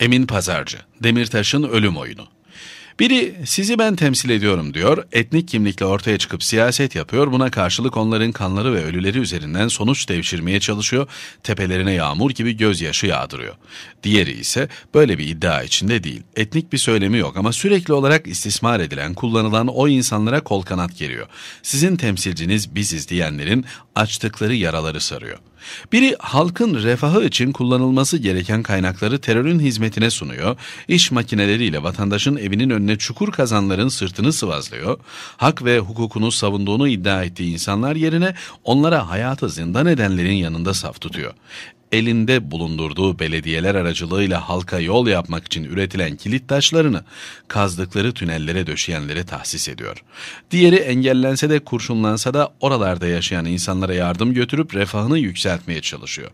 Emin Pazarcı, Demirtaş'ın ölüm oyunu. Biri sizi ben temsil ediyorum diyor, etnik kimlikle ortaya çıkıp siyaset yapıyor, buna karşılık onların kanları ve ölüleri üzerinden sonuç devşirmeye çalışıyor, tepelerine yağmur gibi gözyaşı yağdırıyor. Diğeri ise böyle bir iddia içinde değil, etnik bir söylemi yok ama sürekli olarak istismar edilen, kullanılan o insanlara kol kanat geliyor. Sizin temsilciniz biziz diyenlerin açtıkları yaraları sarıyor. Biri halkın refahı için kullanılması gereken kaynakları terörün hizmetine sunuyor, iş makineleriyle vatandaşın evinin önüne çukur kazanların sırtını sıvazlıyor, hak ve hukukunu savunduğunu iddia ettiği insanlar yerine onlara hayatı zindan edenlerin yanında saf tutuyor elinde bulundurduğu belediyeler aracılığıyla halka yol yapmak için üretilen kilit taşlarını kazdıkları tünellere döşeyenlere tahsis ediyor. Diğeri engellense de kurşunlansa da oralarda yaşayan insanlara yardım götürüp refahını yükseltmeye çalışıyor.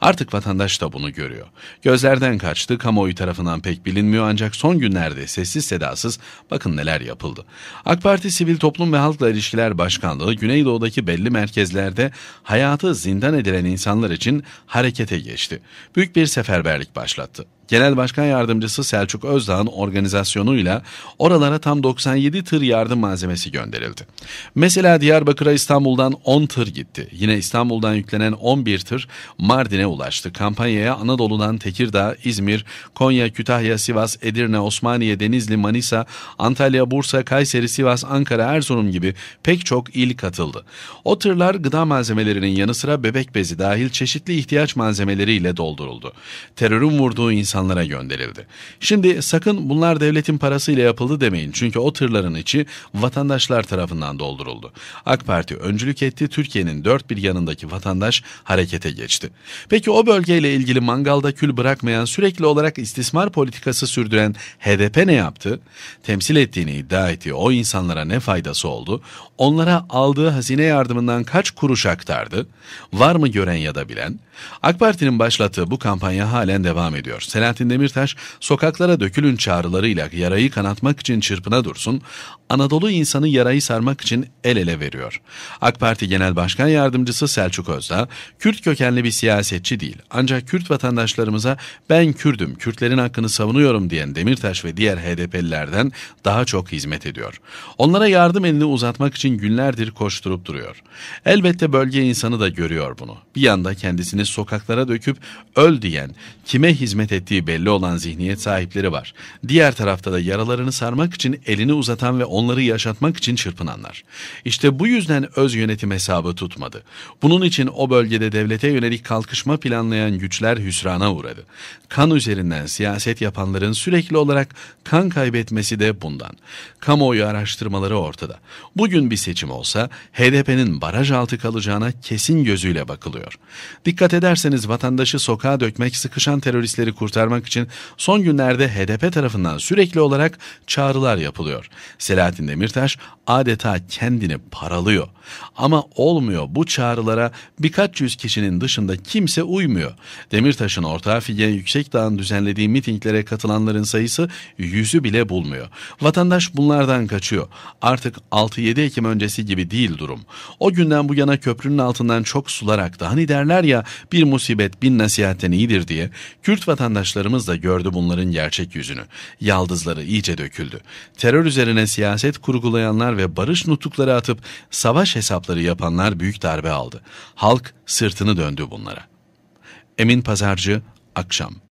Artık vatandaş da bunu görüyor. Gözlerden kaçtı, kamuoyu tarafından pek bilinmiyor ancak son günlerde sessiz sedasız bakın neler yapıldı. AK Parti Sivil Toplum ve Halkla İlişkiler Başkanlığı Güneydoğu'daki belli merkezlerde hayatı zindan edilen insanlar için hareket harekete geçti. Büyük bir seferberlik başlattı. Genel Başkan Yardımcısı Selçuk Özdağ'ın organizasyonuyla oralara tam 97 tır yardım malzemesi gönderildi. Mesela Diyarbakır'a İstanbul'dan 10 tır gitti. Yine İstanbul'dan yüklenen 11 tır Mardin'e ulaştı. Kampanyaya Anadolu'dan Tekirdağ, İzmir, Konya, Kütahya, Sivas, Edirne, Osmaniye, Denizli, Manisa, Antalya, Bursa, Kayseri, Sivas, Ankara, Erzurum gibi pek çok il katıldı. O tırlar gıda malzemelerinin yanı sıra bebek bezi dahil çeşitli ihtiyaç malzemeleriyle dolduruldu. Terörün vurduğu insan insanlara gönderildi. Şimdi sakın bunlar devletin parasıyla yapıldı demeyin çünkü o tırların içi vatandaşlar tarafından dolduruldu. AK Parti öncülük etti, Türkiye'nin dört bir yanındaki vatandaş harekete geçti. Peki o bölgeyle ilgili mangalda kül bırakmayan, sürekli olarak istismar politikası sürdüren HDP ne yaptı? Temsil ettiğini iddia ettiği o insanlara ne faydası oldu? Onlara aldığı hazine yardımından kaç kuruş aktardı? Var mı gören ya da bilen? AK Parti'nin başlattığı bu kampanya halen devam ediyor. Selahattin Selahattin Demirtaş sokaklara dökülün çağrılarıyla yarayı kanatmak için çırpına dursun, Anadolu insanı yarayı sarmak için el ele veriyor. AK Parti Genel Başkan Yardımcısı Selçuk Özda, Kürt kökenli bir siyasetçi değil ancak Kürt vatandaşlarımıza ben Kürdüm, Kürtlerin hakkını savunuyorum diyen Demirtaş ve diğer HDP'lilerden daha çok hizmet ediyor. Onlara yardım elini uzatmak için günlerdir koşturup duruyor. Elbette bölge insanı da görüyor bunu. Bir yanda kendisini sokaklara döküp öl diyen, kime hizmet ettiği ettiği belli olan zihniyet sahipleri var. Diğer tarafta da yaralarını sarmak için elini uzatan ve onları yaşatmak için çırpınanlar. İşte bu yüzden öz yönetim hesabı tutmadı. Bunun için o bölgede devlete yönelik kalkışma planlayan güçler hüsrana uğradı. Kan üzerinden siyaset yapanların sürekli olarak kan kaybetmesi de bundan. Kamuoyu araştırmaları ortada. Bugün bir seçim olsa HDP'nin baraj altı kalacağına kesin gözüyle bakılıyor. Dikkat ederseniz vatandaşı sokağa dökmek sıkışan teröristleri kurtar çıkarmak için son günlerde HDP tarafından sürekli olarak çağrılar yapılıyor. Selahattin Demirtaş adeta kendini paralıyor. Ama olmuyor bu çağrılara birkaç yüz kişinin dışında kimse uymuyor. Demirtaş'ın ortağı Figen Yüksekdağ'ın düzenlediği mitinglere katılanların sayısı yüzü bile bulmuyor. Vatandaş bunlardan kaçıyor. Artık 6-7 Ekim öncesi gibi değil durum. O günden bu yana köprünün altından çok sular aktı. Hani derler ya bir musibet bin nasihatten iyidir diye. Kürt vatandaşlar vatandaşlarımız da gördü bunların gerçek yüzünü. Yaldızları iyice döküldü. Terör üzerine siyaset kurgulayanlar ve barış nutukları atıp savaş hesapları yapanlar büyük darbe aldı. Halk sırtını döndü bunlara. Emin Pazarcı, Akşam